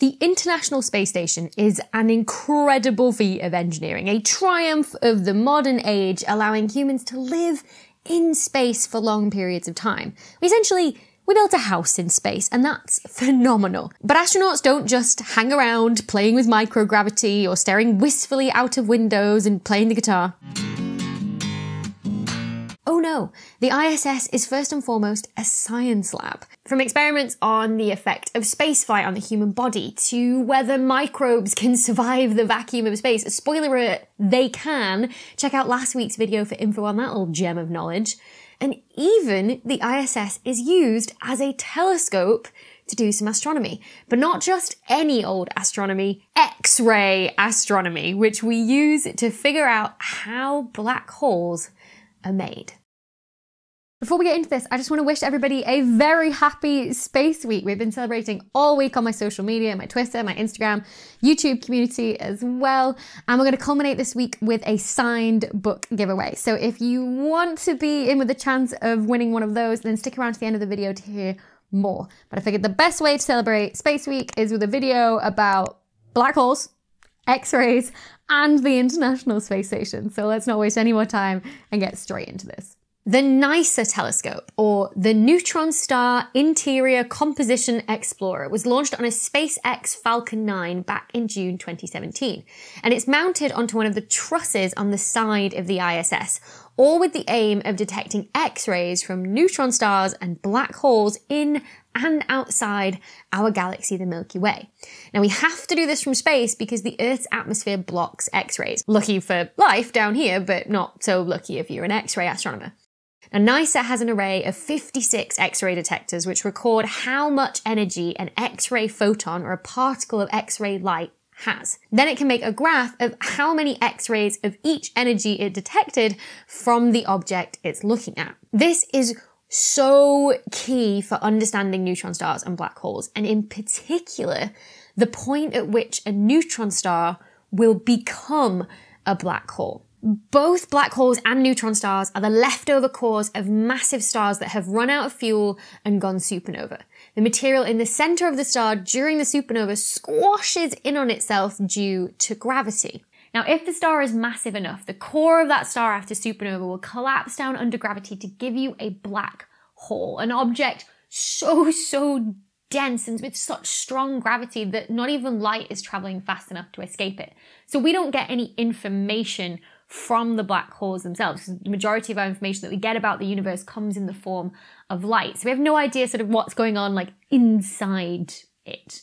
The International Space Station is an incredible feat of engineering, a triumph of the modern age, allowing humans to live in space for long periods of time. essentially we built a house in space, and that's phenomenal. But astronauts don't just hang around playing with microgravity or staring wistfully out of windows and playing the guitar. Oh no, the ISS is first and foremost a science lab. From experiments on the effect of spaceflight on the human body to whether microbes can survive the vacuum of space, spoiler alert, they can. Check out last week's video for info on that old gem of knowledge. And even the ISS is used as a telescope to do some astronomy, but not just any old astronomy, X-ray astronomy, which we use to figure out how black holes made. Before we get into this, I just want to wish everybody a very happy Space Week. We've been celebrating all week on my social media, my Twitter, my Instagram, YouTube community as well. And we're going to culminate this week with a signed book giveaway. So if you want to be in with a chance of winning one of those, then stick around to the end of the video to hear more. But I figured the best way to celebrate Space Week is with a video about black holes X rays, and the International Space Station. So let's not waste any more time and get straight into this. The NICER telescope, or the Neutron Star Interior Composition Explorer, was launched on a SpaceX Falcon 9 back in June 2017, and it's mounted onto one of the trusses on the side of the ISS, all with the aim of detecting X-rays from neutron stars and black holes in and outside our galaxy, the Milky Way. Now, we have to do this from space because the Earth's atmosphere blocks X rays. Lucky for life down here, but not so lucky if you're an X ray astronomer. Now, NISA has an array of 56 X ray detectors which record how much energy an X ray photon or a particle of X ray light has. Then it can make a graph of how many x-rays of each energy it detected from the object it's looking at. This is so key for understanding neutron stars and black holes, and in particular, the point at which a neutron star will become a black hole. Both black holes and neutron stars are the leftover cores of massive stars that have run out of fuel and gone supernova. The material in the center of the star during the supernova squashes in on itself due to gravity. Now, if the star is massive enough, the core of that star after supernova will collapse down under gravity to give you a black hole, an object so, so dense and with such strong gravity that not even light is traveling fast enough to escape it. So we don't get any information from the black holes themselves. The majority of our information that we get about the universe comes in the form of light. So we have no idea sort of what's going on like inside it.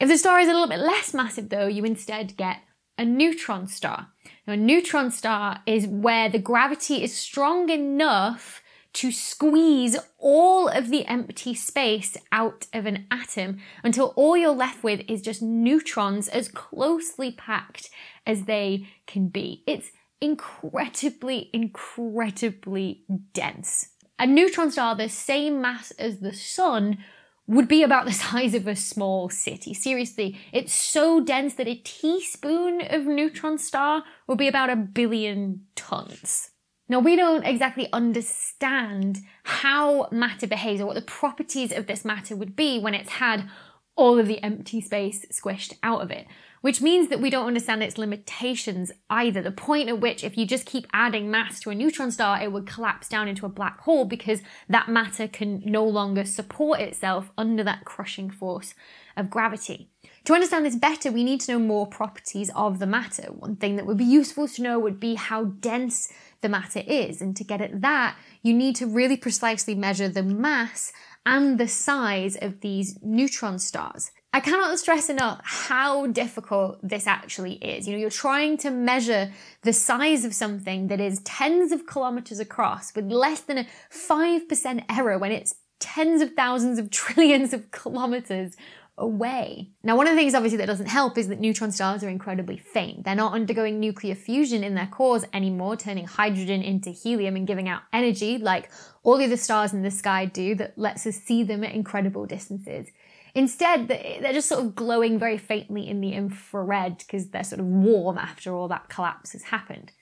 If the star is a little bit less massive though, you instead get a neutron star. Now, a neutron star is where the gravity is strong enough to squeeze all of the empty space out of an atom until all you're left with is just neutrons as closely packed as they can be. It's incredibly, incredibly dense. A neutron star the same mass as the sun would be about the size of a small city. Seriously, it's so dense that a teaspoon of neutron star would be about a billion tons. Now, we don't exactly understand how matter behaves or what the properties of this matter would be when it's had all of the empty space squished out of it which means that we don't understand its limitations either. The point at which, if you just keep adding mass to a neutron star, it would collapse down into a black hole because that matter can no longer support itself under that crushing force of gravity. To understand this better, we need to know more properties of the matter. One thing that would be useful to know would be how dense the matter is. And to get at that, you need to really precisely measure the mass and the size of these neutron stars. I cannot stress enough how difficult this actually is. You know, you're trying to measure the size of something that is tens of kilometers across with less than a 5% error when it's tens of thousands of trillions of kilometers away. Now, one of the things obviously that doesn't help is that neutron stars are incredibly faint. They're not undergoing nuclear fusion in their cores anymore, turning hydrogen into helium and giving out energy like all the other stars in the sky do that lets us see them at incredible distances. Instead, they're just sort of glowing very faintly in the infrared because they're sort of warm after all that collapse has happened.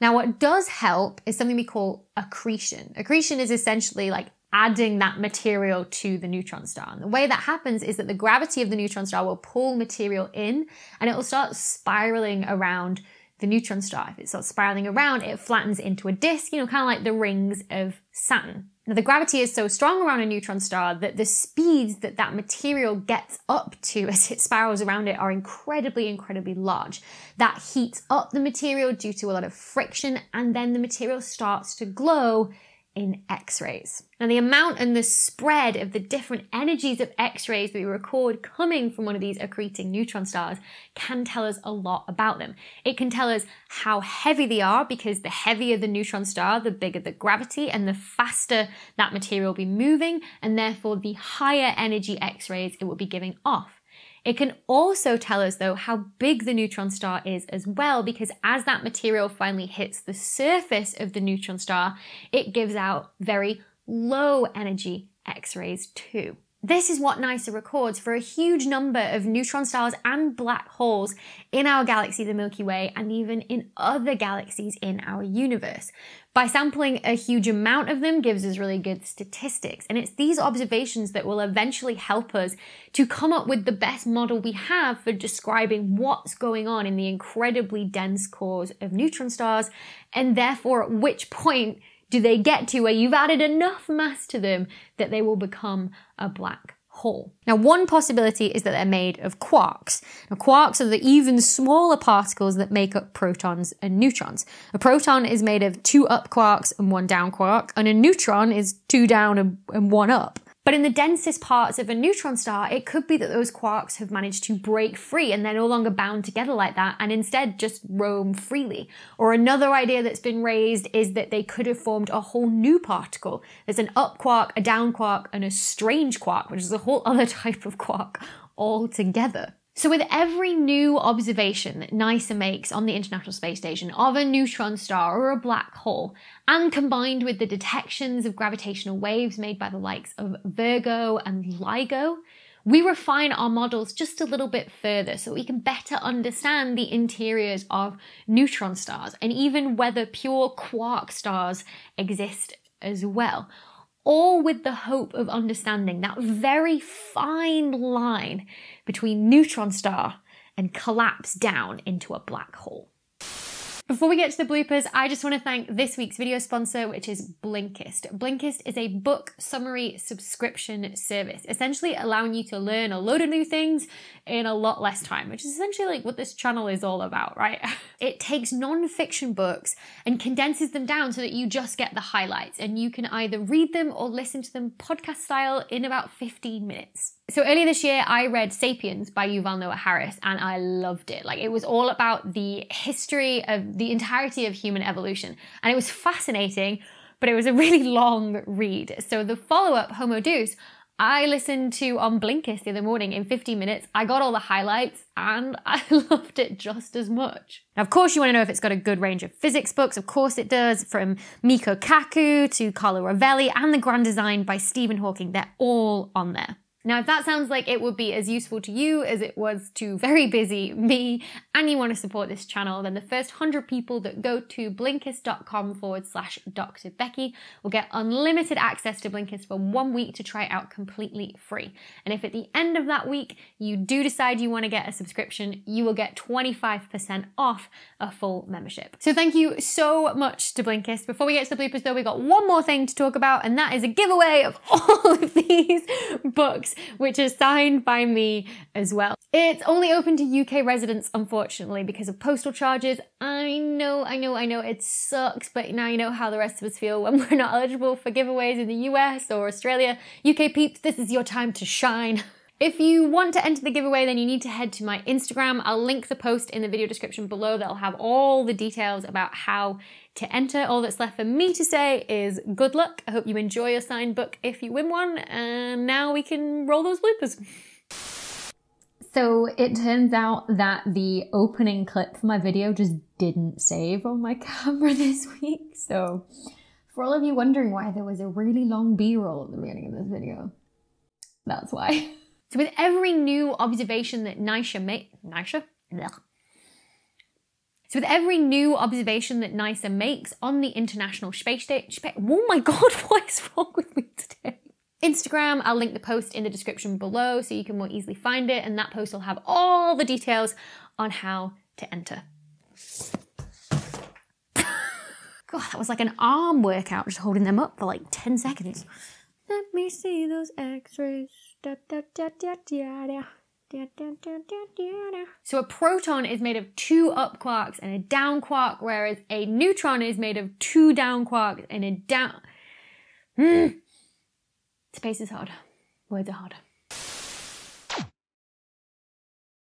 Now, what does help is something we call accretion. Accretion is essentially like adding that material to the neutron star. And the way that happens is that the gravity of the neutron star will pull material in and it will start spiraling around the neutron star. If it starts spiraling around, it flattens into a disk, you know, kind of like the rings of Saturn. Now, the gravity is so strong around a neutron star that the speeds that that material gets up to as it spirals around it are incredibly, incredibly large. That heats up the material due to a lot of friction, and then the material starts to glow in X rays. Now, the amount and the spread of the different energies of X rays that we record coming from one of these accreting neutron stars can tell us a lot about them. It can tell us how heavy they are, because the heavier the neutron star, the bigger the gravity and the faster that material will be moving, and therefore the higher energy X rays it will be giving off. It can also tell us though how big the neutron star is as well because as that material finally hits the surface of the neutron star, it gives out very low energy X-rays too. This is what NISA records for a huge number of neutron stars and black holes in our galaxy, the Milky Way, and even in other galaxies in our universe. By sampling a huge amount of them gives us really good statistics, and it's these observations that will eventually help us to come up with the best model we have for describing what's going on in the incredibly dense cores of neutron stars, and therefore at which point do they get to where you've added enough mass to them that they will become a black hole? Now, one possibility is that they're made of quarks. Now, quarks are the even smaller particles that make up protons and neutrons. A proton is made of two up quarks and one down quark, and a neutron is two down and, and one up. But in the densest parts of a neutron star, it could be that those quarks have managed to break free and they're no longer bound together like that and instead just roam freely. Or another idea that's been raised is that they could have formed a whole new particle. There's an up quark, a down quark, and a strange quark, which is a whole other type of quark altogether. So, with every new observation that NISA makes on the International Space Station of a neutron star or a black hole, and combined with the detections of gravitational waves made by the likes of Virgo and LIGO, we refine our models just a little bit further so we can better understand the interiors of neutron stars and even whether pure quark stars exist as well all with the hope of understanding that very fine line between neutron star and collapse down into a black hole. Before we get to the bloopers, I just want to thank this week's video sponsor, which is Blinkist. Blinkist is a book summary subscription service, essentially allowing you to learn a load of new things in a lot less time, which is essentially like what this channel is all about, right? It takes non-fiction books and condenses them down so that you just get the highlights and you can either read them or listen to them podcast style in about 15 minutes. So earlier this year, I read Sapiens by Yuval Noah Harris and I loved it. Like it was all about the history of the entirety of human evolution. And it was fascinating, but it was a really long read. So the follow up, Homo Deus, I listened to on Blinkist the other morning in 15 minutes. I got all the highlights and I loved it just as much. Now, of course, you want to know if it's got a good range of physics books. Of course, it does. From Miko Kaku to Carlo Rovelli and The Grand Design by Stephen Hawking, they're all on there. Now, if that sounds like it would be as useful to you as it was to very busy me, and you want to support this channel, then the first 100 people that go to blinkist.com forward slash Dr. Becky will get unlimited access to Blinkist for one week to try it out completely free. And if at the end of that week you do decide you want to get a subscription, you will get 25% off a full membership. So thank you so much to Blinkist. Before we get to the bloopers though, we got one more thing to talk about, and that is a giveaway of all of these books which is signed by me as well. It's only open to UK residents, unfortunately, because of postal charges. I know, I know, I know, it sucks, but now you know how the rest of us feel when we're not eligible for giveaways in the US or Australia. UK peeps, this is your time to shine. If you want to enter the giveaway, then you need to head to my Instagram. I'll link the post in the video description below that'll have all the details about how to enter. All that's left for me to say is good luck. I hope you enjoy your signed book if you win one, and now we can roll those bloopers. So it turns out that the opening clip for my video just didn't save on my camera this week. So for all of you wondering why there was a really long B-roll at the beginning of this video, that's why. So with every new observation that Nisha made, Nisha? So with every new observation that NISA makes on the International Space Station, oh my god, what is wrong with me today? Instagram, I'll link the post in the description below so you can more easily find it, and that post will have all the details on how to enter. God, that was like an arm workout, just holding them up for like 10 seconds. Let me see those x-rays. Da, da, da, da, da, da. So a proton is made of two up quarks and a down quark, whereas a neutron is made of two down quarks and a down. Mm. Space is hard. Words are harder.